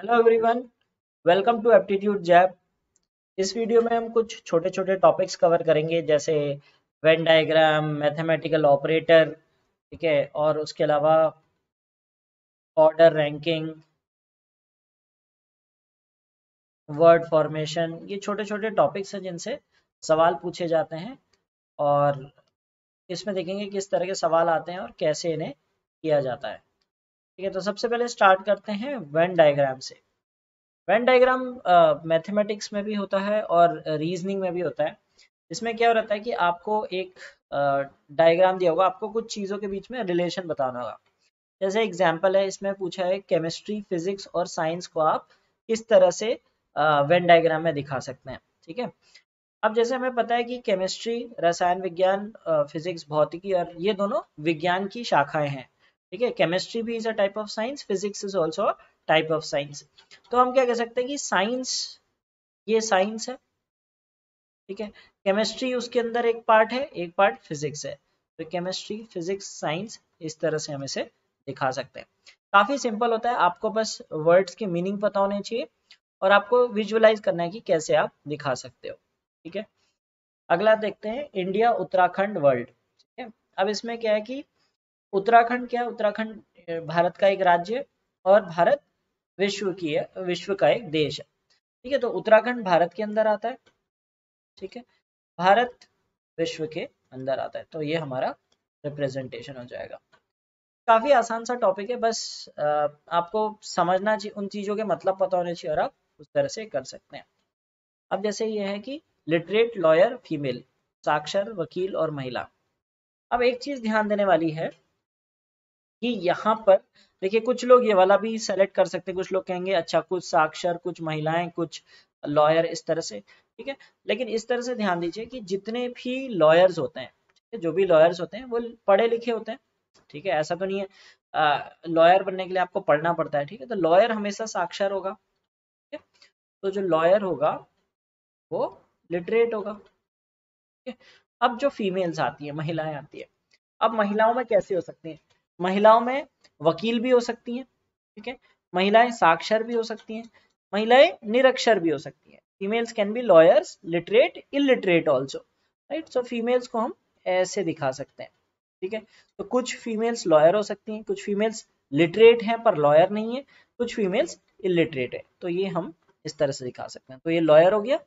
Hello everyone welcome to aptitude जैप इस video में हम कुछ छोटे छोटे टॉपिक्स कवर करेंगे जैसे वेन डायग्राम मैथमेटिकल ऑपरेटर ठीक है और उसके अलावा ऑर्डर रैंकिंग वर्ड फॉर्मेशन ये छोटे छोटे टॉपिक्स हैं जिनसे सवाल पूछे जाते हैं और इसमें देखेंगे किस तरह के सवाल आते हैं और कैसे इन्हें किया जाता है ठीक है तो सबसे पहले स्टार्ट करते हैं वेन डायग्राम से वेन डायग्राम मैथमेटिक्स में भी होता है और रीजनिंग में भी होता है इसमें क्या हो रहता है कि आपको एक डायग्राम uh, दिया होगा आपको कुछ चीज़ों के बीच में रिलेशन बताना होगा जैसे एग्जाम्पल है इसमें पूछा है केमिस्ट्री फिजिक्स और साइंस को आप किस तरह से वेन uh, डायग्राम में दिखा सकते हैं ठीक है अब जैसे हमें पता है कि केमिस्ट्री रसायन विज्ञान फिजिक्स भौतिकी और ये दोनों विज्ञान की शाखाएं हैं ठीक है केमिस्ट्री भी is a type of science physics is also type of science तो हम क्या कह सकते हैं कि साइंस ये साइंस है ठीक है केमिस्ट्री उसके अंदर एक पार्ट है एक पार्ट फिजिक्स है तो केमिस्ट्री फिजिक्स साइंस इस तरह से हम इसे दिखा सकते हैं काफी सिंपल होता है आपको बस वर्ड्स के मीनिंग पता होने चाहिए और आपको विजुअलाइज करना है कि कैसे आप दिखा सकते हो ठीक है अगला देखते हैं इंडिया उत्तराखंड वर्ल्ड ठीक है अब इसमें क्या है कि उत्तराखंड क्या उत्तराखंड भारत का एक राज्य और भारत विश्व की है विश्व का एक देश है ठीक है तो उत्तराखंड भारत के अंदर आता है ठीक है भारत विश्व के अंदर आता है तो ये हमारा रिप्रेजेंटेशन हो जाएगा काफी आसान सा टॉपिक है बस आपको समझना चाहिए उन चीजों के मतलब पता होने चाहिए और आप उस तरह से कर सकते हैं अब जैसे ये है कि लिटरेट लॉयर फीमेल साक्षर वकील और महिला अब एक चीज ध्यान देने वाली है कि यहाँ पर देखिए कुछ लोग ये वाला भी सेलेक्ट कर सकते हैं कुछ लोग कहेंगे अच्छा कुछ साक्षर कुछ महिलाएं कुछ लॉयर इस तरह से ठीक है लेकिन इस तरह से ध्यान दीजिए कि जितने भी लॉयर्स होते हैं जो भी लॉयर्स होते हैं वो पढ़े लिखे होते हैं ठीक है ऐसा तो नहीं है लॉयर बनने के लिए आपको पढ़ना पड़ता है ठीक है तो लॉयर हमेशा साक्षर होगा ठीक है तो जो लॉयर होगा वो लिटरेट होगा ठीक है अब जो फीमेल्स आती है महिलाएं आती है अब महिलाओं में कैसे हो सकती हैं महिलाओं में वकील भी हो सकती हैं ठीक है महिलाएं साक्षर भी हो सकती हैं महिलाएं निरक्षर भी हो सकती हैं females can be lawyers literate illiterate also right so females को हम ऐसे दिखा सकते हैं ठीक है तो कुछ फीमेल्स लॉयर हो सकती हैं कुछ फीमेल्स लिटरेट हैं पर लॉयर नहीं है कुछ फीमेल्स इलिटरेट है तो ये हम इस तरह से दिखा सकते हैं तो ये लॉयर हो गया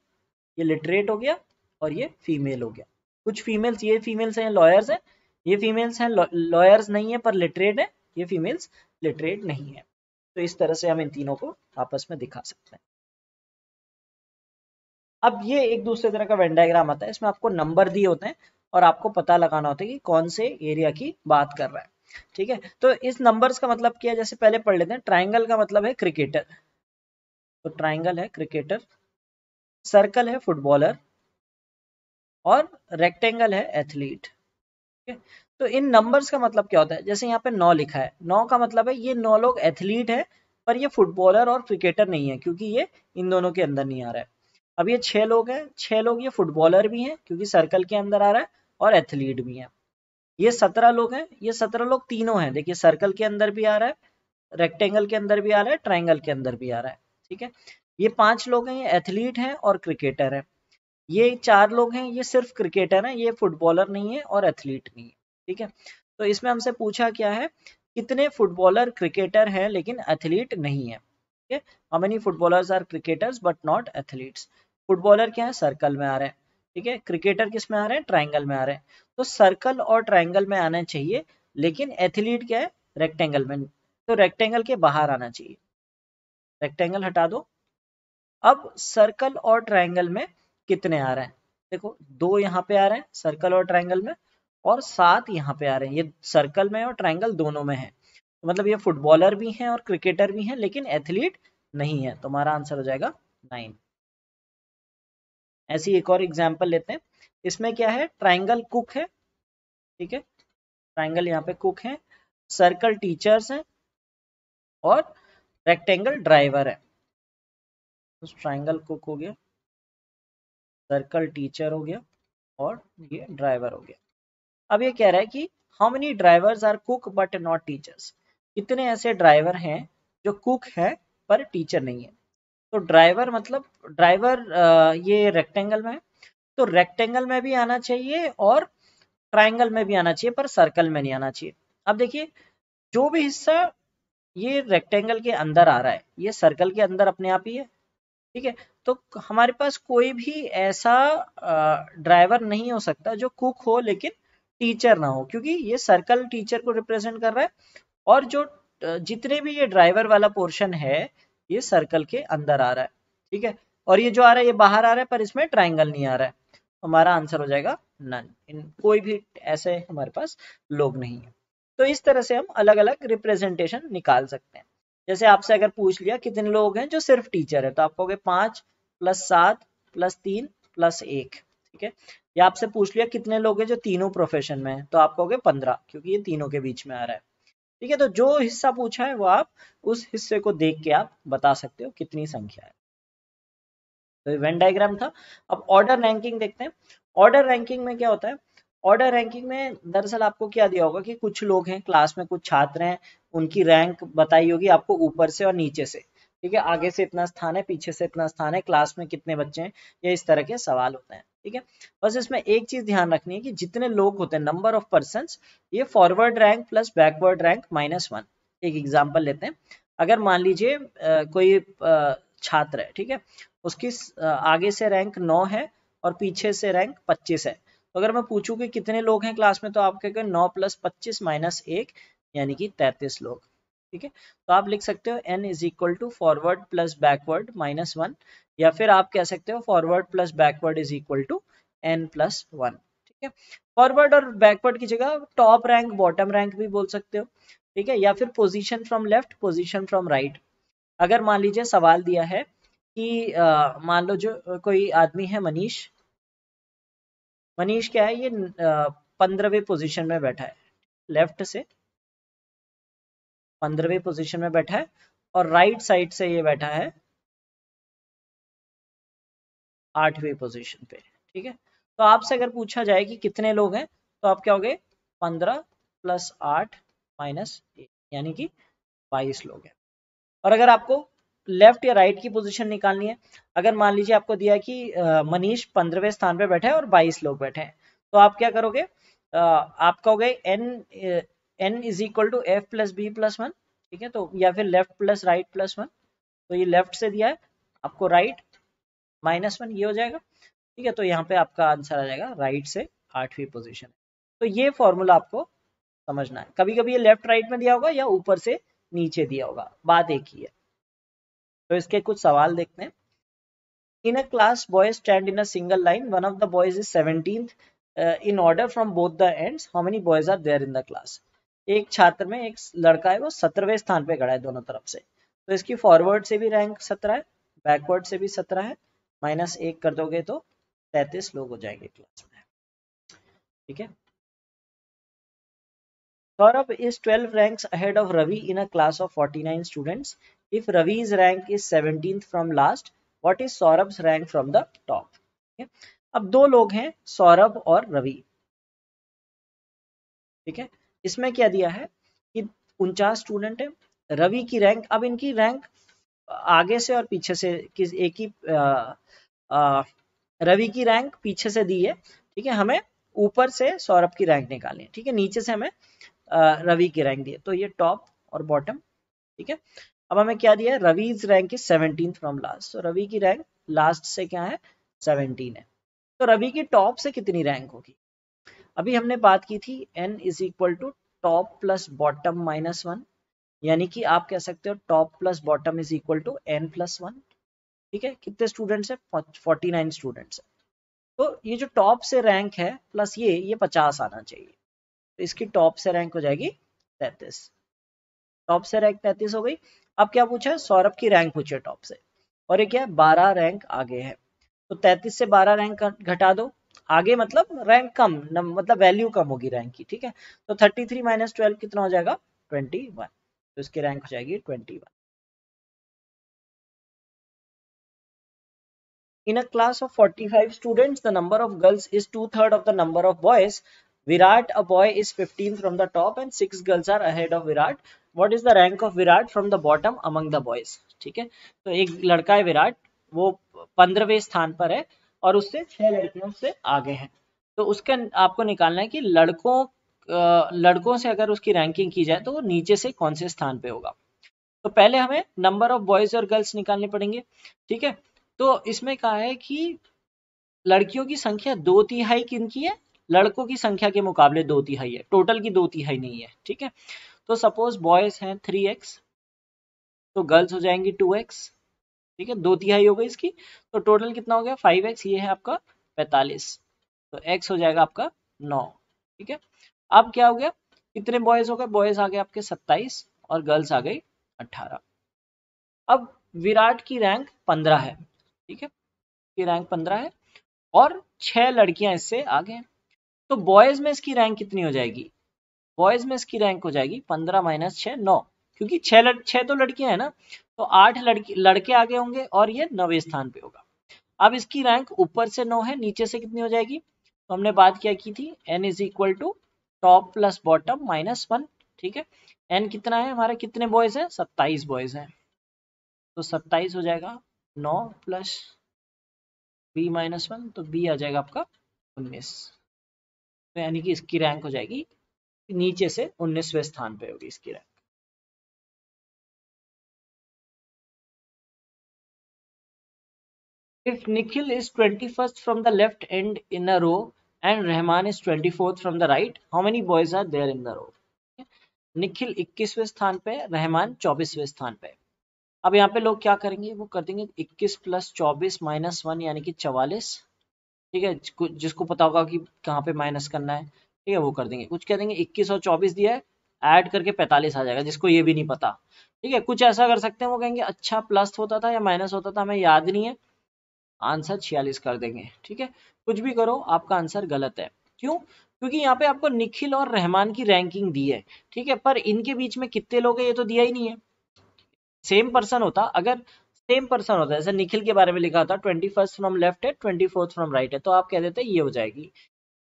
ये लिटरेट हो गया और ये फीमेल हो गया कुछ फीमेल्स ये फीमेल्स हैं लॉयर्स हैं ये फीमेल्स हैं लॉयर्स नहीं है पर लिटरेट है ये फीमेल्स लिटरेट नहीं है तो इस तरह से हम इन तीनों को आपस में दिखा सकते हैं अब ये एक दूसरे तरह का वेंडाइग्राम आता है इसमें आपको नंबर दिए होते हैं और आपको पता लगाना होता है कि कौन से एरिया की बात कर रहा है ठीक है तो इस नंबर्स का मतलब क्या है जैसे पहले पढ़ लेते हैं ट्राइंगल का मतलब है क्रिकेटर तो ट्राइंगल है क्रिकेटर सर्कल है फुटबॉलर और रेक्टेंगल है एथलीट है तो इन नंबर्स का मतलब क्या होता है जैसे यहाँ पे नौ लिखा है नौ का मतलब है ये नौ लोग एथलीट है पर ये फुटबॉलर और क्रिकेटर नहीं है क्योंकि ये इन दोनों के अंदर नहीं आ रहा है अब ये छह लोग हैं छह लोग ये फुटबॉलर भी हैं क्योंकि सर्कल के अंदर आ रहा है और एथलीट भी है ये सत्रह लोग हैं ये सत्रह लोग तीनों हैं देखिए सर्कल के अंदर भी आ रहा है रेक्टेंगल के अंदर भी आ रहा है ट्राइंगल के अंदर भी आ रहा है ठीक है ये पांच लोग हैं ये एथलीट हैं और क्रिकेटर हैं ये चार लोग हैं ये सिर्फ क्रिकेटर हैं ये फुटबॉलर नहीं है और एथलीट नहीं है ठीक है तो इसमें हमसे पूछा क्या है कितने फुटबॉलर क्रिकेटर हैं लेकिन एथलीट नहीं है ठीक है how many footballers are cricketers but not athletes footballer क्या है सर्कल में आ रहे हैं ठीक है क्रिकेटर किस में आ रहे हैं ट्राइंगल में आ रहे हैं तो सर्कल और ट्राइंगल में आना चाहिए लेकिन एथलीट क्या है रेक्टेंगल में तो रेक्टेंगल के बाहर आना चाहिए रेक्टेंगल हटा दो अब सर्कल और ट्राइंगल में कितने आ रहे हैं देखो दो यहाँ पे आ रहे हैं सर्कल और ट्राइंगल में और सात यहाँ पे आ रहे हैं ये सर्कल में और ट्राइंगल दोनों में है मतलब ये फुटबॉलर भी हैं और क्रिकेटर भी हैं लेकिन एथलीट नहीं है तो हमारा आंसर हो जाएगा नाइन ऐसी एक और एग्जाम्पल लेते हैं इसमें क्या है ट्राइंगल कुक है ठीक है ट्राइंगल यहाँ पे कुक है सर्कल टीचर्स हैं और रेक्टेंगल ड्राइवर है तो ट्राइंगल कुक हो गया सर्कल टीचर हो गया और ये ड्राइवर हो गया अब ये कह रहा है कि how many drivers are cook but not teachers कितने ऐसे ड्राइवर हैं जो कुक है पर टीचर नहीं है तो ड्राइवर मतलब ड्राइवर ये रेक्टेंगल में तो रेक्टेंगल में भी आना चाहिए और ट्राइंगल में भी आना चाहिए पर सर्कल में नहीं आना चाहिए अब देखिए जो भी हिस्सा ये रेक्टेंगल के अंदर आ रहा है ये सर्कल के अंदर अपने आप ही है ठीक है तो हमारे पास कोई भी ऐसा ड्राइवर नहीं हो सकता जो कुक हो लेकिन टीचर ना हो क्योंकि ये सर्कल टीचर को रिप्रेजेंट कर रहा है और जो जितने भी ये ड्राइवर वाला पोर्शन है ये सर्कल के अंदर आ रहा है ठीक है और ये जो आ रहा है ये बाहर आ रहा है पर इसमें ट्राइंगल नहीं आ रहा है हमारा आंसर हो जाएगा नन इन कोई भी ऐसे हमारे पास लोग नहीं है तो इस तरह से हम अलग अलग रिप्रेजेंटेशन निकाल सकते हैं जैसे आपसे अगर पूछ लिया कितने लोग हैं जो सिर्फ टीचर है तो आप कहोगे पांच प्लस सात प्लस तीन प्लस एक ठीक है या आपसे पूछ लिया कितने लोग हैं जो तीनों प्रोफेशन में है तो आप कहोगे पंद्रह क्योंकि ये तीनों के बीच में आ रहा है ठीक है तो जो हिस्सा पूछा है वो आप उस हिस्से को देख के आप बता सकते हो कितनी संख्या है तो वेन डायग्राम था अब ऑर्डर रैंकिंग देखते हैं ऑर्डर रैंकिंग में क्या होता है ऑर्डर रैंकिंग में दरअसल आपको क्या दिया होगा कि कुछ लोग हैं क्लास में कुछ छात्र हैं उनकी रैंक बताई होगी आपको ऊपर से और नीचे से ठीक है आगे से इतना स्थान है पीछे से इतना स्थान है क्लास में कितने बच्चे हैं ये इस तरह के सवाल होते हैं ठीक है बस इसमें एक चीज ध्यान रखनी है कि जितने लोग होते हैं नंबर ऑफ पर्सन ये forward rank plus backward rank minus one एक एग्जाम्पल लेते हैं अगर मान लीजिए कोई छात्र है ठीक है उसकी आगे से रैंक नौ है और पीछे से रैंक पच्चीस है अगर मैं पूछूं कि कितने लोग हैं क्लास में तो आप कहेंगे नौ प्लस पच्चीस माइनस एक यानी कि तैतीस लोग ठीक है तो आप लिख सकते हो N is equal to forward plus backward minus one या फिर आप कह सकते हो forward plus backward is equal to N plus one ठीक है फॉरवर्ड और बैकवर्ड की जगह टॉप रैंक बॉटम रैंक भी बोल सकते हो ठीक है या फिर position from left position from right अगर मान लीजिए सवाल दिया है कि मान लो जो कोई आदमी है मनीष मनीष क्या है ये पंद्रहवें पोजीशन में बैठा है लेफ्ट से पंद्रहवें पोजीशन में बैठा है और राइट साइड से ये बैठा है आठवीं पोजीशन पे ठीक है तो आपसे अगर पूछा जाए कि कितने लोग हैं तो आप क्या हो गए पंद्रह प्लस आठ माइनस यानी कि बाईस लोग हैं और अगर आपको लेफ्ट या राइट की पोजीशन निकालनी है अगर मान लीजिए आपको दिया कि मनीष पंद्रहवे स्थान पर बैठे हैं और 22 लोग बैठे हैं तो आप क्या करोगे आपका कहोगे N N is equal to F plus B plus one ठीक है तो या फिर left plus right plus one तो ये लेफ्ट से दिया है आपको राइट माइनस वन ये हो जाएगा ठीक है तो यहाँ पे आपका आंसर आ जाएगा राइट से आठवीं पोजिशन तो ये फॉर्मूला आपको समझना है कभी कभी ये लेफ्ट राइट में दिया होगा या ऊपर से नीचे दिया होगा बात एक ही है तो इसके कुछ सवाल देखते हैं in a class boys stand in a single line one of the boys is seventeen in order from both the end how many boys are there in the class एक छात्र में एक लड़का है वो सत्रहवें स्थान पे खड़ा है दोनों तरफ से तो इसकी फॉरवर्ड से भी रैंक सत्रह है बैकवर्ड से भी सत्रह है माइनस एक कर दोगे तो तैतीस लोग हो जाएंगे क्लास में ठीक है Saurabh is twelve ranks ahead of Ravi in a class of forty nine students if Ravi's rank is 17th from last what is Saurabh's rank from the top? अब दो लोग हैं सौरभ और रवि ठीक है इसमें क्या दिया है कि उनचास स्टूडेंट है रवि की रैंक अब इनकी रैंक आगे से और पीछे से किस एक ही रवि की रैंक पीछे से दी है ठीक है हमें ऊपर से सौरभ की रैंक निकालनी है ठीक है नीचे से हमें रवि की रैंक दी है तो ये टॉप और बॉटम ठीक है अब हमें क्या दिया है Ravi's rank is seventeen from last तो रवि की रैंक लास्ट से क्या है सेवनटीन है तो रवि की टॉप से कितनी रैंक होगी अभी हमने बात की थी N is equal to top plus bottom minus one यानी कि आप कह सकते हो top plus bottom is equal to N plus one ठीक है कितने स्टूडेंट्स है फोर्टी नाइन स्टूडेंट्स है तो ये जो टॉप से रैंक है प्लस ये ये पचास आना चाहिए तो इसकी टॉप से रैंक हो जाएगी तैतीस टॉप से रैंक तैतीस हो गई अब क्या पूछा है सौरभ की रैंक पूछे टॉप से और ये क्या है बारह रैंक आगे है तो तैतीस से बारह रैंक घटा दो आगे मतलब रैंक कम मतलब वैल्यू कम होगी रैंक की ठीक है तो थर्टी थ्री माइनस ट्वेल्व कितना हो जाएगा ट्वेंटी वन तो इसकी रैंक हो जाएगी twenty one a class of forty five student the number of girls is two third of the number of boys Virat, a boy, is 15th from the top and six girls are ahead of Virat. What is the rank of Virat from the bottom among the boys? ठीक है तो एक लड़का है विराट वो पंद्रहवें स्थान पर है और उससे छह लड़कियों से आगे हैं तो उसका आपको निकालना है कि लड़कों लड़कों से अगर उसकी रैंकिंग की जाए तो वो नीचे से कौन से स्थान पे होगा तो पहले हमें नंबर ऑफ बॉयज और गर्ल्स निकालने पड़ेंगे ठीक है तो इसमें कहा है कि लड़कियों की संख्या दो तिहाई किन की है लड़कों की संख्या के मुकाबले दो तिहाई है टोटल की दो तिहाई नहीं है ठीक है तो सपोज बॉयज हैं थ्री एक्स तो गर्ल्स हो जाएंगी टू एक्स ठीक है दो तिहाई हो गई इसकी तो टोटल कितना हो गया फाइव एक्स ये है आपका पैतालीस तो एक्स हो जाएगा आपका नौ ठीक है अब क्या हो गया कितने बॉयज हो गए बॉयज आ गए आपके सत्ताईस और गर्ल्स आ गई अट्ठारह अब विराट की रैंक पंद्रह है ठीक है की रैंक पंद्रह है और छह लड़कियां इससे आगे हैं तो बॉयज में इसकी रैंक कितनी हो जाएगी बॉयज में इसकी रैंक हो जाएगी पंद्रह माइनस छ नौ क्योंकि छह लड़, छह तो लड़कियां हैं ना तो आठ लड़की लड़के आगे होंगे और ये नवे स्थान पे होगा अब इसकी रैंक ऊपर से नौ है नीचे से कितनी हो जाएगी तो हमने बात क्या की थी N is equal to top plus bottom minus one ठीक है एन कितना है हमारे कितने बॉयज है सत्ताईस बॉयज है तो सत्ताईस हो जाएगा नौ प्लस बी माइनस वन तो बी आ जाएगा आपका उन्नीस यानी कि इसकी रैंक हो जाएगी नीचे से उन्नीसवें स्थान पे होगी इसकी rank if Nikhil is twenty first from the left end in a row and Rahman is twenty fourth from the right how many boys are there in the row Nikhil इक्कीसवें स्थान पे रहमान चौबीसवें स्थान पे अब यहाँ पे लोग क्या करेंगे वो कर देंगे इक्कीस प्लस चौबीस माइनस वन यानी कि चवालीस ठीक है जिसको पता होगा कि कहाँ पे माइनस करना है ठीक है वो कर देंगे कुछ कह देंगे इक्कीस और चौबीस दिया है ऐड करके पैंतालीस आ जाएगा जिसको ये भी नहीं पता ठीक है कुछ ऐसा कर सकते हैं वो कहेंगे अच्छा प्लस होता था या माइनस होता था हमें याद नहीं है आंसर छियालीस कर देंगे ठीक है कुछ भी करो आपका आंसर गलत है क्यों क्योंकि यहाँ पे आपको निखिल और रहमान की रैंकिंग दी है ठीक है पर इनके बीच में कितने लोग है ये तो दिया ही नहीं है सेम पर्सन होता अगर सेम पर्सन होता है जैसे निखिल के बारे में लिखा होता है ट्वेंटी फर्स्ट फ्रॉम लेफ्ट है ट्वेंटी फोर्थ फ्रॉम राइट है तो आप कह देते हैं ये हो जाएगी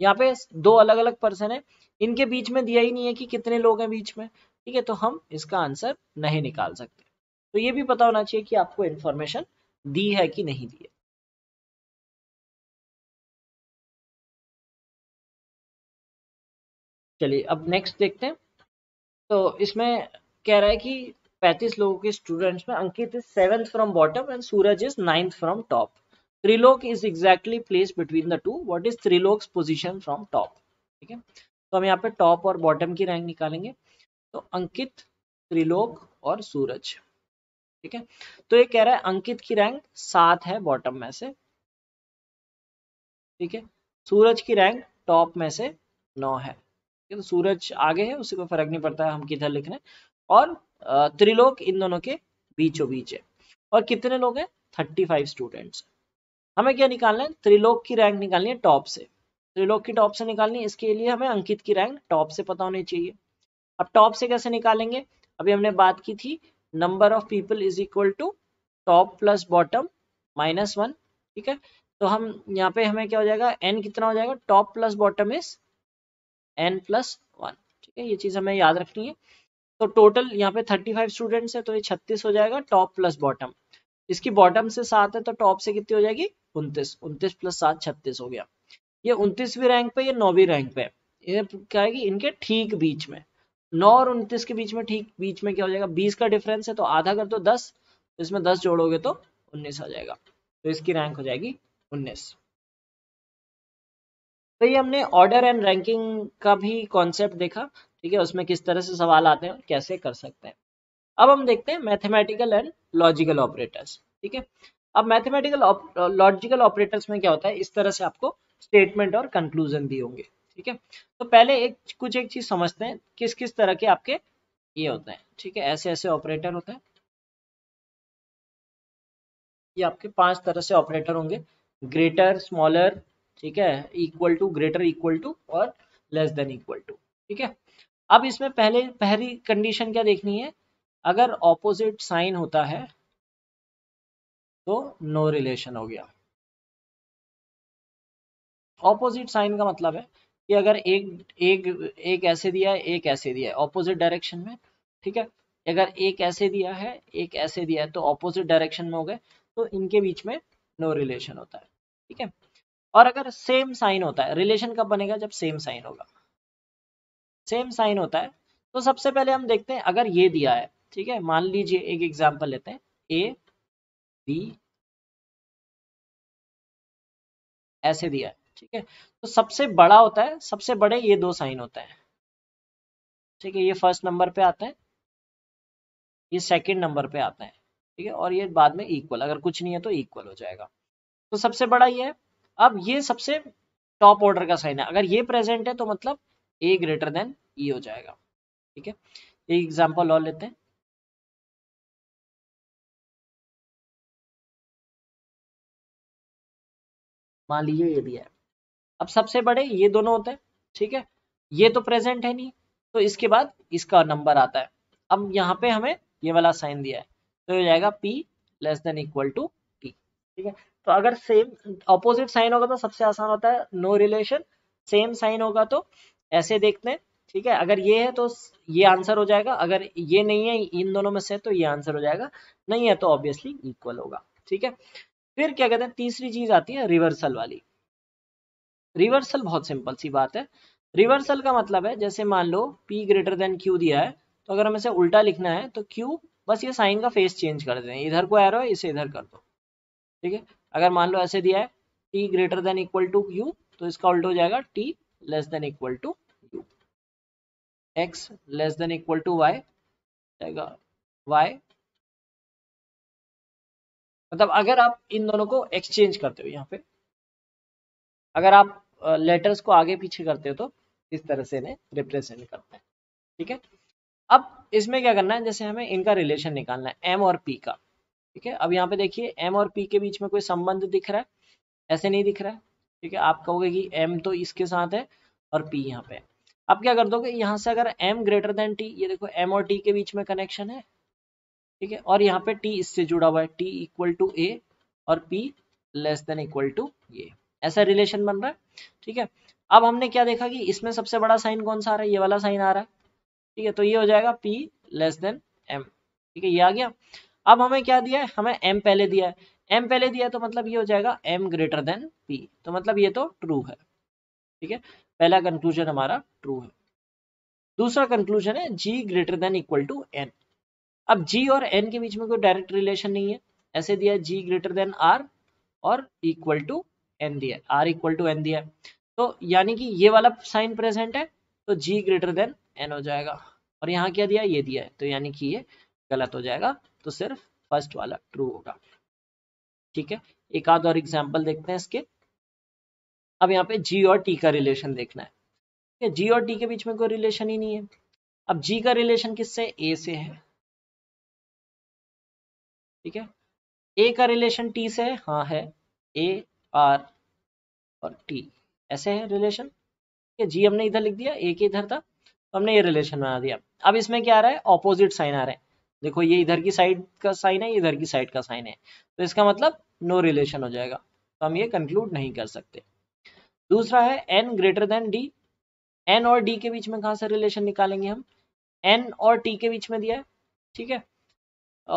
यहाँ पे दो अलग अलग पर्सन है इनके बीच में दिया ही नहीं है कि कितने लोग हैं बीच में ठीक है तो हम इसका आंसर नहीं निकाल सकते तो ये भी पता होना चाहिए कि आपको इन्फॉर्मेशन दी है कि नहीं दी है चलिए अब नेक्स्ट देखते हैं तो इसमें कह रहा है कि पैंतीस लोगों के स्टूडेंट्स में Ankit is seventh from bottom and Suraj is ninth from top Trilok is exactly place between the two what is Trilok position from top ठीक है तो हम यहाँ पे टॉप और बॉटम की रैंक निकालेंगे तो अंकित त्रिलोक और सूरज ठीक है तो ये कह रहा है अंकित की रैंक सात है बॉटम में से ठीक है सूरज की रैंक टॉप में से नौ है ठीक है तो सूरज आगे है उसी को फर्क नहीं पड़ता है हम किधर लिख रहे हैं और त्रिलोक इन दोनों के बीचों बीच है और कितने लोग हैं थर्टी फाइव स्टूडेंट्स हमें क्या निकालना है त्रिलोक की रैंक निकालनी है टॉप से त्रिलोक की टॉप से निकालनी है इसके लिए हमें अंकित की रैंक टॉप से पता होनी चाहिए अब टॉप से कैसे निकालेंगे अभी हमने बात की थी number of people is equal to top plus bottom minus one ठीक है तो हम यहाँ पे हमें क्या हो जाएगा एन कितना हो जाएगा top plus bottom is N plus one ठीक है ये चीज हमें याद रखनी है तो टोटल यहाँ पे 35 स्टूडेंट्स है तो ये 36 हो जाएगा टॉप प्लस बॉटम इसकी बॉटम से सात है तो टॉप से कितनी हो जाएगी उनतीस उनतीस प्लस सात छत्तीस हो गया ये उनतीसवीं रैंक पे ये नौवीं रैंक पे ये क्या है कि इनके ठीक बीच में नौ और उनतीस के बीच में ठीक बीच में क्या हो जाएगा बीस का डिफरेंस है तो आधा कर दो दस तो इसमें दस जोड़ोगे तो उन्नीस आ जाएगा तो इसकी रैंक हो जाएगी उन्नीस तो ये हमने ऑर्डर एंड रैंकिंग का भी कॉन्सेप्ट देखा ठीक है उसमें किस तरह से सवाल आते हैं और कैसे कर सकते हैं अब हम देखते हैं मैथमेटिकल एंड लॉजिकल ऑपरेटर्स ठीक है अब मैथमेटिकल लॉजिकल ऑपरेटर्स में क्या होता है इस तरह से आपको स्टेटमेंट और कंक्लूजन दिए होंगे ठीक है तो पहले एक कुछ एक चीज समझते हैं किस किस तरह के आपके ये होते हैं ठीक है ऐसे ऐसे ऑपरेटर होते हैं ये आपके पांच तरह से ऑपरेटर होंगे ग्रेटर स्मॉलर ठीक है equal to greater equal to और लेस देन इक्वल टू ठीक है अब इसमें पहले पहली कंडीशन क्या देखनी है अगर ऑपोजिट साइन होता है तो नो रिलेशन हो गया ऑपोजिट साइन का मतलब है कि अगर एक एक एक ऐसे दिया है एक ऐसे दिया है ऑपोजिट डायरेक्शन में ठीक है अगर एक ऐसे दिया है एक ऐसे दिया है तो ऑपोजिट डायरेक्शन में हो गए तो इनके बीच में नो रिलेशन होता है ठीक है और अगर सेम साइन होता है रिलेशन कब बनेगा जब सेम साइन होगा सेम साइन होता है तो सबसे पहले हम देखते हैं अगर ये दिया है ठीक है मान लीजिए एक एग्जाम्पल लेते हैं ए बी ऐसे दिया है ठीक है तो सबसे बड़ा होता है सबसे बड़े ये दो साइन होते हैं ठीक है ये फर्स्ट नंबर पे आते हैं ये सेकंड नंबर पे आते हैं ठीक है और ये बाद में इक्वल अगर कुछ नहीं है तो इक्वल हो जाएगा तो सबसे बड़ा ये है अब ये सबसे टॉप ऑर्डर का साइन है अगर ये प्रेजेंट है तो मतलब ए ग्रेटर देन ई हो जाएगा ठीक है एक एग्जाम्पल और लेते हैं मान लीजिए ये दिया है अब सबसे बड़े ये दोनों होते हैं ठीक है ये तो प्रेजेंट है नहीं तो इसके बाद इसका नंबर आता है अब यहाँ पे हमें ये वाला साइन दिया है तो हो जाएगा P less than equal to T ठीक है तो अगर सेम ऑपोजिट साइन होगा तो सबसे आसान होता है नो रिलेशन सेम साइन होगा तो ऐसे देखते हैं ठीक है अगर ये है तो ये आंसर हो जाएगा अगर ये नहीं है इन दोनों में से तो ये आंसर हो जाएगा नहीं है तो ऑब्वियसली इक्वल होगा ठीक है फिर क्या कहते हैं तीसरी चीज आती है रिवर्सल वाली रिवर्सल बहुत सिंपल सी बात है रिवर्सल का मतलब है जैसे मान लो p ग्रेटर देन q दिया है तो अगर हमें इसे उल्टा लिखना है तो q बस ये साइन का फेस चेंज कर दे इधर को एरो है इसे इधर कर दो ठीक है अगर मान लो ऐसे दिया है t greater than equal to q तो इसका उल्टा हो जाएगा t less than equal to u x less than equal to y जाएगा y मतलब अगर आप इन दोनों को एक्सचेंज करते हो यहाँ पे अगर आप लेटर्स को आगे पीछे करते हो तो इस तरह से इन्हें रिप्रेजेंट करते हैं ठीक है अब इसमें क्या करना है जैसे हमें इनका रिलेशन निकालना है एम और पी का ठीक है अब यहाँ पे देखिए एम और पी के बीच में कोई संबंध दिख रहा है ऐसे नहीं दिख रहा है ठीक है आप कहोगे कि एम तो इसके साथ है और पी यहाँ पे अब क्या कर दोगे यहाँ से अगर एम ग्रेटर देन टी ये देखो एम और टी के बीच में कनेक्शन है ठीक है और यहाँ पे टी इससे जुड़ा हुआ है टी इक्वल टू ए और P less than equal to ये ऐसा रिलेशन बन रहा है ठीक है अब हमने क्या देखा कि इसमें सबसे बड़ा साइन कौन सा आ रहा है ये वाला साइन आ रहा है ठीक है तो ये हो जाएगा पी लेस देन एम ठीक है ये आ गया अब हमें क्या दिया है हमें एम पहले दिया है एम पहले दिया तो मतलब ये हो जाएगा एम ग्रेटर देन पी तो मतलब ये तो ट्रू है ठीक है पहला कंक्लूजन हमारा ट्रू है दूसरा कंक्लूजन है G greater than equal to N अब जी और एन के बीच में कोई डायरेक्ट रिलेशन नहीं है ऐसे दिया जी ग्रेटर देन आर और इक्वल टू एन दिया आर इक्वल टू एन दिया तो यानी कि ये वाला साइन प्रेजेंट है तो जी ग्रेटर देन एन हो जाएगा और यहाँ क्या दिया ये दिया है तो यानी कि ये गलत हो जाएगा तो सिर्फ फर्स्ट वाला ट्रू होगा ठीक है एक आध और एग्जाम्पल देखते हैं इसके अब यहाँ पे जी और टी का रिलेशन देखना है ठीक है जी और टी के बीच में कोई रिलेशन ही नहीं है अब जी का रिलेशन किससे ए से है ठीक है ए का रिलेशन टी से है हाँ है ए आर और टी ऐसे है रिलेशन ठीक है जी हमने इधर लिख दिया ए के इधर था तो हमने ये रिलेशन बना दिया अब इसमें क्या आ रहा है ऑपोजिट साइन आ रहा है देखो ये इधर की साइड का साइन है इधर की साइड का साइन है तो इसका मतलब नो रिलेशन हो जाएगा तो हम ये कंक्लूड नहीं कर सकते दूसरा है N greater than D N और डी के बीच में कहाँ से रिलेशन निकालेंगे हम एन और टी के बीच में दिया है ठीक है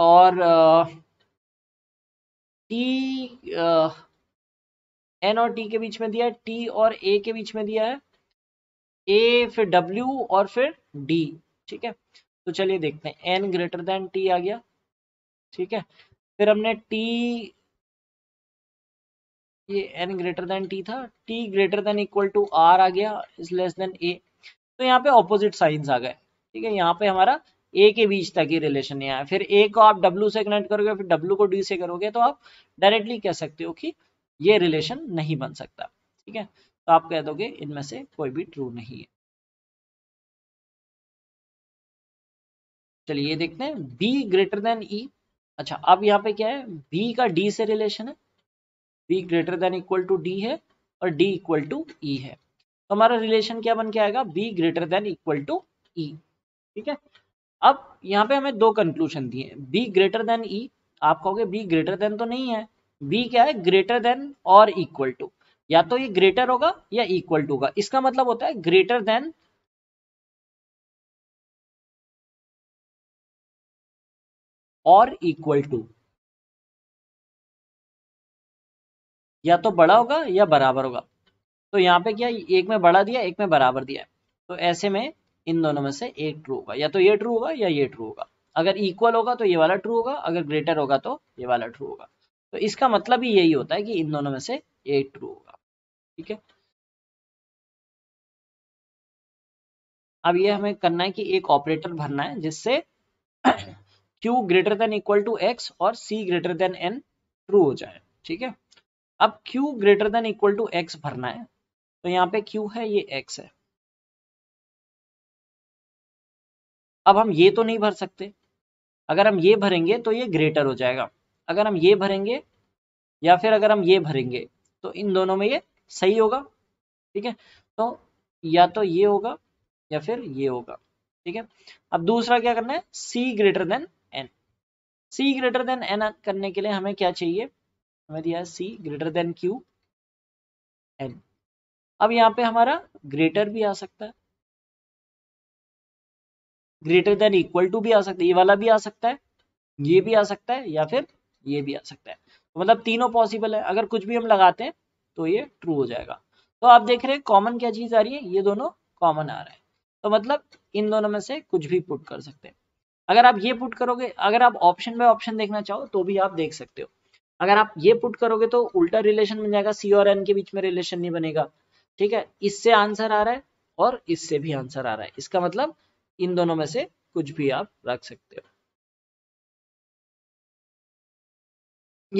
और टी एन और टी के बीच में दिया है टी और ए के बीच में दिया है ए फिर डब्ल्यू और फिर डी ठीक है तो चलिए देखते हैं एन ग्रेटर देन टी आ गया ठीक है फिर हमने टी ये एन ग्रेटर देन टी था T greater than equal to R आ गया इज लेस देन ए तो यहाँ पे ऑपोजिट साइंस आ गए ठीक है यहाँ पे हमारा ए के बीच तक ही रिलेशन नहीं आया फिर ए को आप डब्ल्यू से कनेक्ट करोगे फिर डब्ल्यू को डी से करोगे तो आप डायरेक्टली कह सकते हो कि ये रिलेशन नहीं बन सकता ठीक है तो आप कह दोगे इनमें से कोई भी ट्रू नहीं है चलिए देखते हैं बी ग्रेटर देन ई अच्छा अब यहाँ पे क्या है बी का डी से रिलेशन है B greater than equal to D है और डी इक्वल टू ई है तो हमारा रिलेशन क्या बन के आएगा B greater than equal to E ठीक है अब यहाँ पे हमें दो कंक्लूजन दिए बी ग्रेटर देन ई आप कहोगे बी ग्रेटर देन तो नहीं है बी क्या है ग्रेटर देन और इक्वल टू या तो ये ग्रेटर होगा या इक्वल टू होगा इसका मतलब होता है ग्रेटर देन और इक्वल टू या तो बड़ा होगा या बराबर होगा तो यहाँ पे क्या एक में बड़ा दिया एक में बराबर दिया तो ऐसे में इन दोनों में से एक ट्रू होगा या तो ये ट्रू होगा या ये ट्रू होगा अगर इक्वल होगा तो ये वाला ट्रू होगा अगर ग्रेटर होगा तो ये वाला ट्रू होगा तो इसका मतलब ही यही होता है कि इन दोनों में से एक ट्रू होगा ठीक है अब ये हमें करना है कि एक ऑपरेटर भरना है जिससे Q greater than equal to X और C greater than N true हो जाए ठीक है अब Q greater than equal to X भरना है तो यहाँ पे Q है ये X है अब हम ये तो नहीं भर सकते अगर हम ये भरेंगे तो ये ग्रेटर हो जाएगा अगर हम ये भरेंगे या फिर अगर हम ये भरेंगे तो इन दोनों में ये सही होगा ठीक है तो या तो ये होगा या फिर ये होगा ठीक है अब दूसरा क्या करना है C greater than C greater than N करने के लिए हमें क्या चाहिए हमें दिया C greater than Q N अब यहाँ पे हमारा ग्रेटर भी आ सकता है ग्रेटर देन इक्वल टू भी आ सकता है ये वाला भी आ सकता है ये भी आ सकता है या फिर ये भी आ सकता है तो मतलब तीनों पॉसिबल है अगर कुछ भी हम लगाते हैं तो ये ट्रू हो जाएगा तो आप देख रहे हैं कॉमन क्या चीज आ रही है ये दोनों कॉमन आ रहा है तो मतलब इन दोनों में से कुछ भी पुट कर सकते हैं अगर आप ये पुट करोगे अगर आप ऑप्शन बाय ऑप्शन देखना चाहो तो भी आप देख सकते हो अगर आप ये पुट करोगे तो उल्टा रिलेशन बन जाएगा सी और एन के बीच में रिलेशन नहीं बनेगा ठीक है इससे आंसर आ रहा है और इससे भी आंसर आ रहा है इसका मतलब इन दोनों में से कुछ भी आप रख सकते हो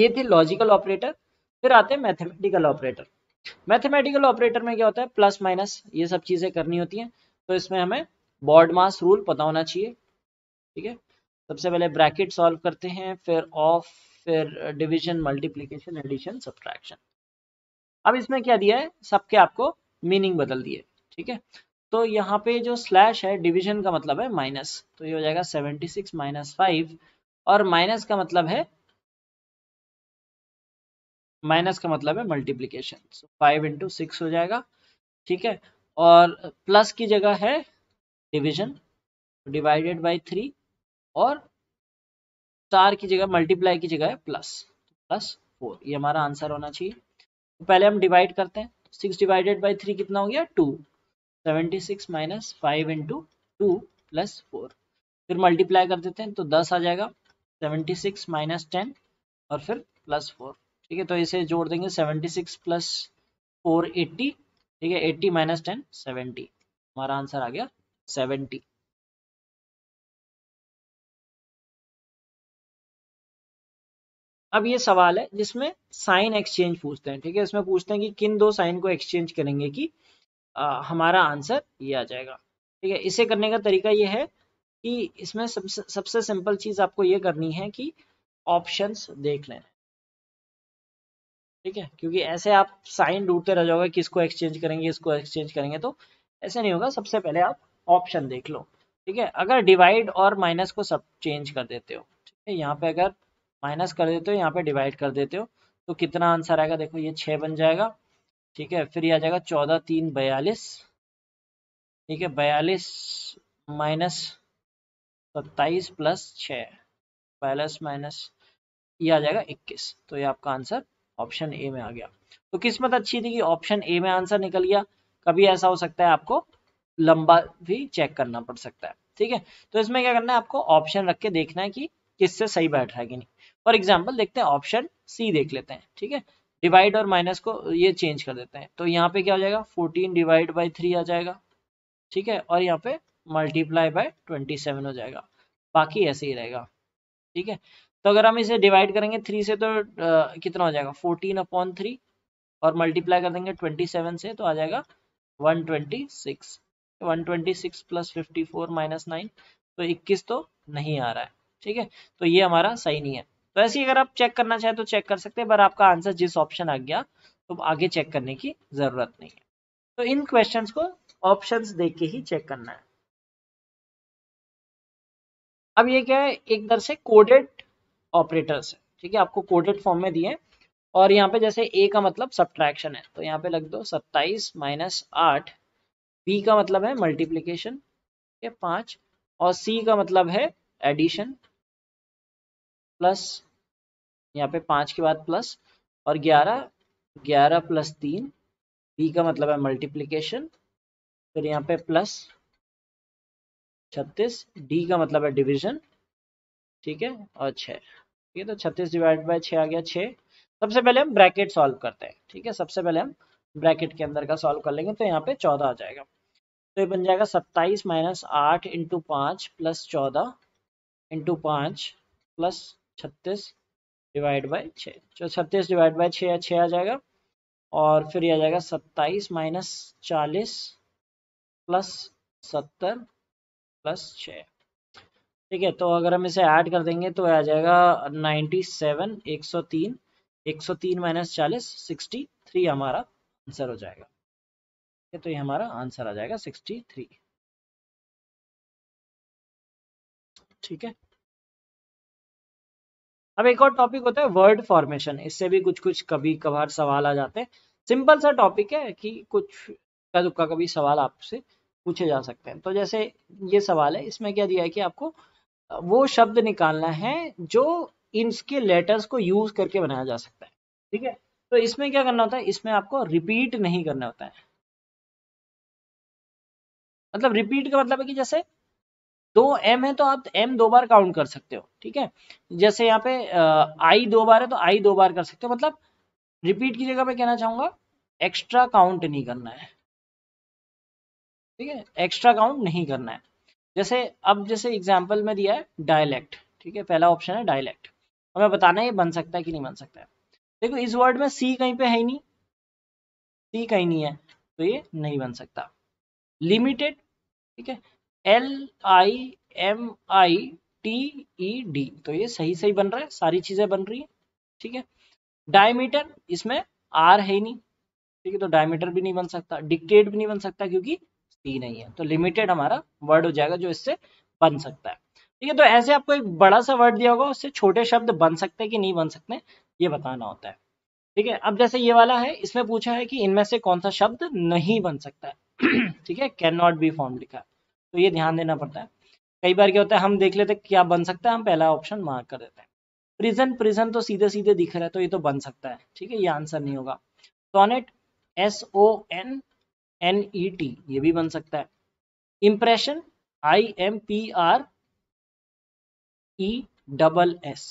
ये थे लॉजिकल ऑपरेटर फिर आते हैं मैथमेटिकल ऑपरेटर मैथमेटिकल ऑपरेटर में क्या होता है प्लस माइनस ये सब चीजें करनी होती हैं तो इसमें हमें बॉर्ड मास रूल पता होना चाहिए ठीक है सबसे पहले ब्रैकेट सॉल्व करते हैं फिर ऑफ फिर डिवीजन मल्टीप्लीकेशन एडिशन सब्ट्रैक्शन अब इसमें क्या दिया है सबके आपको मीनिंग बदल दिए ठीक है तो यहाँ पे जो स्लैश है डिवीजन का मतलब है माइनस तो ये हो जाएगा सेवेंटी सिक्स माइनस फाइव और माइनस का मतलब है माइनस का मतलब है मल्टीप्लीकेशन फाइव इंटू सिक्स हो जाएगा ठीक है और प्लस की जगह है डिवीजन डिवाइडेड बाय थ्री और स्टार की जगह मल्टीप्लाई की जगह है प्लस प्लस फोर ये हमारा आंसर होना चाहिए तो पहले हम डिवाइड करते हैं सिक्स डिवाइडेड बाई थ्री कितना हो गया two seventy six minus five into two plus four फिर मल्टीप्लाई कर देते हैं तो दस आ जाएगा सेवेंटी सिक्स माइनस टेन और फिर प्लस फोर ठीक है तो इसे जोड़ देंगे seventy six plus four eighty ठीक है एट्टी माइनस टेन सेवेंटी हमारा आंसर आ गया सेवेंटी अब ये सवाल है जिसमें साइन एक्सचेंज पूछते हैं ठीक है इसमें पूछते हैं कि किन दो साइन को एक्सचेंज करेंगे कि आ, हमारा आंसर ये आ जाएगा ठीक है इसे करने का तरीका ये है कि इसमें सबसे सबसे सिंपल चीज आपको ये करनी है कि ऑप्शंस देख लें ठीक है क्योंकि ऐसे आप साइन ढूंढते रह जाओगे किसको एक्सचेंज करेंगे इसको एक्सचेंज करेंगे तो ऐसे नहीं होगा सबसे पहले आप ऑप्शन देख लो ठीक है अगर डिवाइड और माइनस को सब चेंज कर देते हो ठीक है यहाँ पे अगर माइनस कर देते हो यहाँ पे डिवाइड कर देते हो तो कितना आंसर आएगा देखो ये छः बन जाएगा ठीक है फिर ये आ जाएगा चौदह तीन बयालीस ठीक है बयालीस माइनस सत्ताईस प्लस छ बयालीस माइनस ये आ जाएगा इक्कीस तो ये आपका आंसर ऑप्शन ए में आ गया तो किस्मत अच्छी थी कि ऑप्शन ए में आंसर निकल गया कभी ऐसा हो सकता है आपको लंबा भी चेक करना पड़ सकता है ठीक है तो इसमें क्या करना है आपको ऑप्शन रख के देखना है कि किससे सही बैठ रहा है कि नहीं फॉर एग्जाम्पल देखते हैं ऑप्शन सी देख लेते हैं ठीक है डिवाइड और माइनस को ये चेंज कर देते हैं तो यहाँ पे क्या हो जाएगा 14 डिवाइड बाई थ्री आ जाएगा ठीक है और यहाँ पे मल्टीप्लाई बाय 27 हो जाएगा बाकी ऐसे ही रहेगा ठीक है तो अगर हम इसे डिवाइड करेंगे थ्री से तो आ, कितना हो जाएगा फोर्टीन अपॉन थ्री और मल्टीप्लाई कर देंगे ट्वेंटी सेवन से तो आ जाएगा one twenty six one twenty six plus fifty four minus nine तो इक्कीस तो नहीं आ रहा है ठीक है तो ये हमारा सही नहीं है तो ऐसे ही अगर आप चेक करना चाहें तो चेक कर सकते हैं पर आपका आंसर जिस ऑप्शन आ गया तो आगे चेक करने की जरूरत नहीं है तो इन क्वेश्चन को ऑप्शन देख के ही चेक करना है अब ये क्या है एक दर से कोडेड ऑपरेटर्स है ठीक है आपको कोडेड फॉर्म में दिए और यहाँ पे जैसे ए का मतलब सब्ट्रैक्शन है तो यहाँ पे लग दो सत्ताईस माइनस आठ बी का मतलब है मल्टीप्लीकेशन ठीक है पांच और सी का मतलब है एडिशन प्लस यहाँ पे पाँच के बाद प्लस और ग्यारह ग्यारह प्लस तीन बी का मतलब है मल्टीप्लीकेशन फिर यहाँ पे प्लस छत्तीस डी का मतलब है डिवीजन ठीक है और छः ठीक है तो छत्तीस डिवाइड बाय छः आ गया छः सबसे पहले हम ब्रैकेट सॉल्व करते हैं ठीक है सबसे पहले हम ब्रैकेट के अंदर का सॉल्व कर लेंगे तो यहाँ पे चौदह आ जाएगा तो ये बन जाएगा सत्ताईस माइनस आठ इंटू पाँच प्लस चौदह इंटू पाँच प्लस छत्तीस डिवाइड बाई छः छत्तीस डिवाइड बाई छः छः आ जाएगा और फिर ये आ जाएगा सत्ताईस माइनस चालीस प्लस सत्तर प्लस छ ठीक है तो अगर हम इसे ऐड कर देंगे तो आ जाएगा नाइन्टी सेवन एक सौ तीन एक सौ तीन माइनस चालीस सिक्सटी थ्री हमारा आंसर हो जाएगा ठीक है तो ये हमारा आंसर आ जाएगा सिक्सटी थ्री ठीक है अब एक और टॉपिक होता है वर्ड फॉर्मेशन इससे भी कुछ कुछ कभी कभार सवाल आ जाते हैं सिंपल सा टॉपिक है कि कुछ का दुक्का कभी सवाल आपसे पूछे जा सकते हैं तो जैसे ये सवाल है इसमें क्या दिया है कि आपको वो शब्द निकालना है जो इनके लेटर्स को यूज करके बनाया जा सकता है ठीक है तो इसमें क्या करना होता है इसमें आपको रिपीट नहीं करना होता है मतलब रिपीट का मतलब है कि जैसे दो एम है तो आप एम दो बार काउंट कर सकते हो ठीक है जैसे यहाँ पे आई दो बार है तो आई दो बार कर सकते हो मतलब रिपीट की जगह पे कहना चाहूंगा एक्स्ट्रा काउंट नहीं करना है ठीक है एक्स्ट्रा काउंट नहीं करना है जैसे अब जैसे एग्जाम्पल में दिया है डायलेक्ट ठीक है पहला ऑप्शन है डायलेक्ट हमें बताना ये बन सकता है कि नहीं बन सकता है देखो इस वर्ड में सी कहीं पे है ही नहीं सी कहीं नहीं है तो ये नहीं बन सकता लिमिटेड ठीक है L I M I T E D तो ये सही सही बन रहा है सारी चीजें बन रही है ठीक है डायमीटर इसमें आर है ही नहीं ठीक है तो डायमीटर भी नहीं बन सकता डिकेट भी नहीं बन सकता क्योंकि सी नहीं है तो लिमिटेड हमारा वर्ड हो जाएगा जो इससे बन सकता है ठीक है तो ऐसे आपको एक बड़ा सा वर्ड दिया होगा उससे छोटे शब्द बन सकते हैं कि नहीं बन सकते ये बताना होता है ठीक है अब जैसे ये वाला है इसमें पूछा है कि इनमें से कौन सा शब्द नहीं बन सकता है ठीक है कैन नॉट बी फॉर्म लिखा है तो ये ध्यान देना पड़ता है कई बार क्या होता है हम देख लेते हैं क्या बन सकता है हम पहला ऑप्शन मार्क कर देते हैं प्रिजन प्रिजन तो सीधे सीधे दिख रहा है तो ये तो बन सकता है ठीक है ये आंसर नहीं होगा sonnet S O N N E T ये भी बन सकता है impression I M P R E double S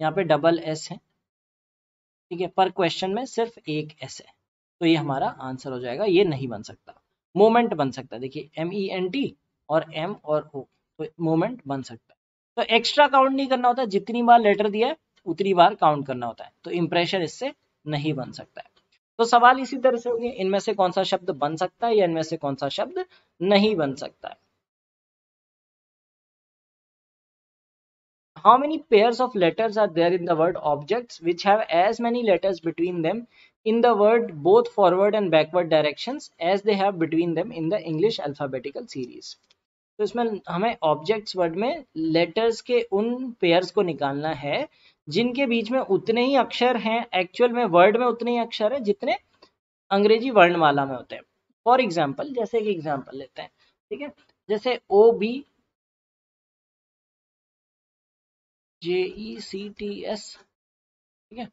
यहाँ पे डबल एस है ठीक है पर क्वेश्चन में सिर्फ एक एस है तो ये हमारा आंसर हो जाएगा ये नहीं बन सकता मोमेंट बन सकता है देखिए एम ई एन टी और एम और ओ तो मोमेंट बन सकता है तो एक्स्ट्रा काउंट नहीं करना होता जितनी बार लेटर दिया है उतनी बार काउंट करना होता है तो इम्प्रेशन इससे नहीं बन सकता है तो सवाल इसी तरह से होंगे इनमें से कौन सा शब्द बन सकता है या इनमें से कौन सा शब्द नहीं बन सकता है how many pairs of letters are there in the word objects which have as many letters between them in the word both forward and backward directions as they have between them in the English alphabetical series. तो इसमें हमें objects word में letters के उन pairs को निकालना है जिनके बीच में उतने ही अक्षर हैं एक्चुअल में वर्ड में उतने ही अक्षर हैं जितने अंग्रेजी वर्णमाला में होते हैं फॉर एग्जाम्पल जैसे एक एग्जाम्पल लेते हैं ठीक है जैसे O B J E C T S ठीक है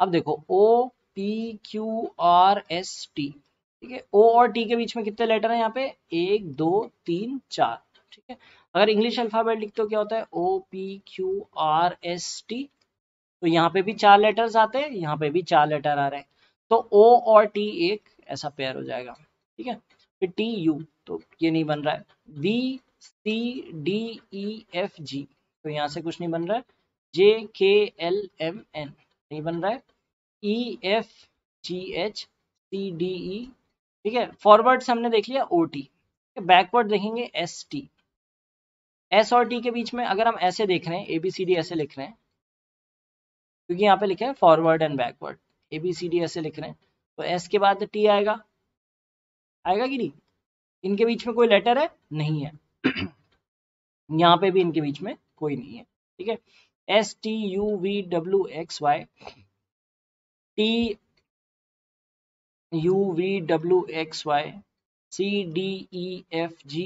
अब देखो O P Q R S T ठीक है ओ और टी के बीच में कितने लेटर है यहाँ पे एक दो तीन चार ठीक है अगर इंग्लिश अल्फाबेट लिखते हो क्या होता है O P Q R S T तो यहाँ पे भी चार लेटर्स आते हैं यहाँ पे भी चार लेटर आ रहे हैं तो ओ और टी एक ऐसा पेयर हो जाएगा ठीक है फिर टी यू तो ये नहीं बन रहा है B C D E F G तो यहाँ से कुछ नहीं बन रहा है जे के एल एम एन नहीं बन रहा है E F G H C D E ठीक है फॉरवर्ड से हमने देख लिया ओ टी बैकवर्ड देखेंगे एस टी एस और टी के बीच में अगर हम ऐसे देख रहे हैं डी ऐसे लिख रहे हैं क्योंकि यहाँ पे लिखे हैं फॉरवर्ड एंड बैकवर्ड एबीसीडी ऐसे लिख रहे हैं तो एस के बाद टी आएगा आएगा कि नहीं इनके बीच में कोई लेटर है नहीं है यहाँ पे भी इनके बीच में कोई नहीं है ठीक है S T U V W X Y T U V W X Y C D E F G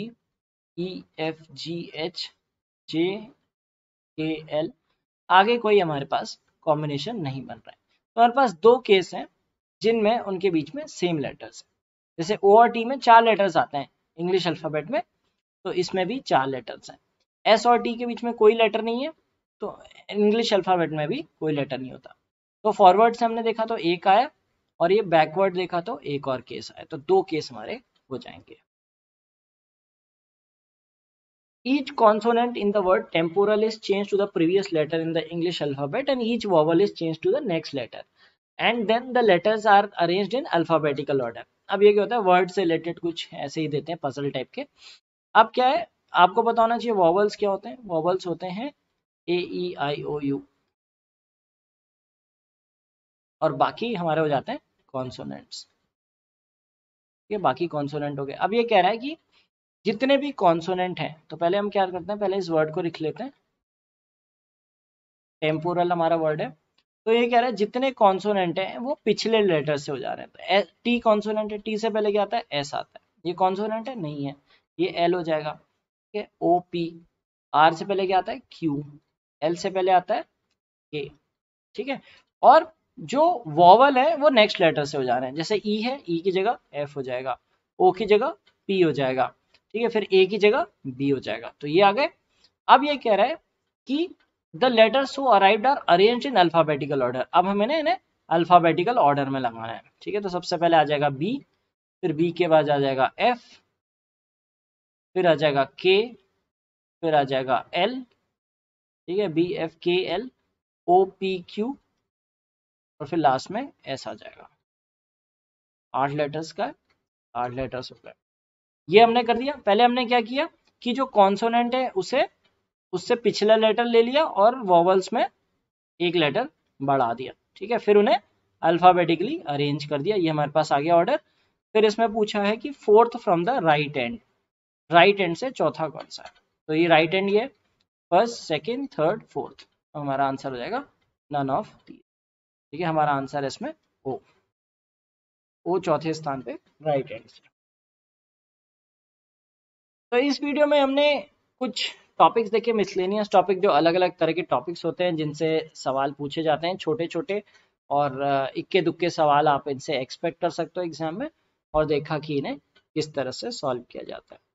E F G H J K L आगे कोई हमारे पास कॉम्बिनेशन नहीं बन रहा है तो हमारे पास दो केस हैं जिनमें उनके बीच में सेम लेटर्स हैं जैसे ओ आर टी में चार लेटर्स आते हैं इंग्लिश अल्फाबेट में तो इसमें भी चार लेटर्स हैं एस और टी के बीच में कोई लेटर नहीं है तो इंग्लिश अल्फाबेट में भी कोई लेटर नहीं होता तो फॉरवर्ड से हमने देखा तो एक आया और ये बैकवर्ड देखा तो एक और केस आया तो दो केस हमारे हो जाएंगे each consonant in the word temporal is change to the previous letter in the English alphabet and each vowel is change to the next letter and then the letters are arrange in alphabetical order अब ये क्या होता है word से related कुछ ऐसे ही देते हैं पसल टाइप के अब क्या है आपको बताना चाहिए वॉवल्स क्या होते हैं वॉवल्स होते हैं ए ई आई ओ यू और बाकी हमारे हो जाते हैं कॉन्सोनेंट्स ये बाकी कॉन्सोनेंट हो गए अब ये कह रहा है कि जितने भी कॉन्सोनेंट हैं तो पहले हम क्या करते हैं पहले इस वर्ड को लिख लेते हैं टेम्पोरल हमारा वर्ड है तो ये कह रहा है जितने कॉन्सोनेंट हैं वो पिछले लेटर से हो जा रहे हैं तो टी कॉन्सोनेंट है टी से पहले क्या आता है एस आता है ये कॉन्सोनेंट है नहीं है ये एल हो जाएगा ठीक है ओ पी आर से पहले क्या आता है क्यू एल से पहले आता है के ठीक है और जो वॉवल है वो नेक्स्ट लेटर से हो जा रहे हैं जैसे ई e है ई e की जगह एफ हो जाएगा ओ की जगह पी हो जाएगा ठीक है फिर ए की जगह बी हो जाएगा तो ये आ गए अब ये कह रहा है कि the letters who arrive are arrange in alphabetical order अब हमें ना इन्हें अल्फाबेटिकल ऑर्डर में लगाना है ठीक है तो सबसे पहले आ जाएगा बी फिर बी के बाद आ जाएगा एफ फिर आ जाएगा के फिर आ जाएगा एल ठीक है B F K L O P Q और फिर लास्ट में एस आ जाएगा आठ लेटर्स का आठ लेटर्स हो ये हमने कर दिया पहले हमने क्या किया कि जो कॉन्सोनेंट है उसे उससे पिछला लेटर ले लिया और वॉवल्स में एक लेटर बढ़ा दिया ठीक है फिर उन्हें अल्फाबेटिकली अरेंज कर दिया ये हमारे पास आ गया ऑर्डर फिर इसमें पूछा है कि fourth from the right end right end से चौथा कौन सा है तो ये राइट एंड ये फर्स्ट सेकेंड थर्ड फोर्थ हमारा आंसर हो जाएगा नन ऑफ दी ठीक है हमारा आंसर है इसमें ओ ओ चौथे स्थान पे राइट आंसर तो इस वीडियो में हमने कुछ टॉपिक्स देखे मिसलेनियस टॉपिक जो अलग अलग तरह के टॉपिक्स होते हैं जिनसे सवाल पूछे जाते हैं छोटे छोटे और इक्के दुक्के सवाल आप इनसे एक्सपेक्ट कर सकते हो एग्जाम में और देखा कि इन्हें किस तरह से सॉल्व किया जाता है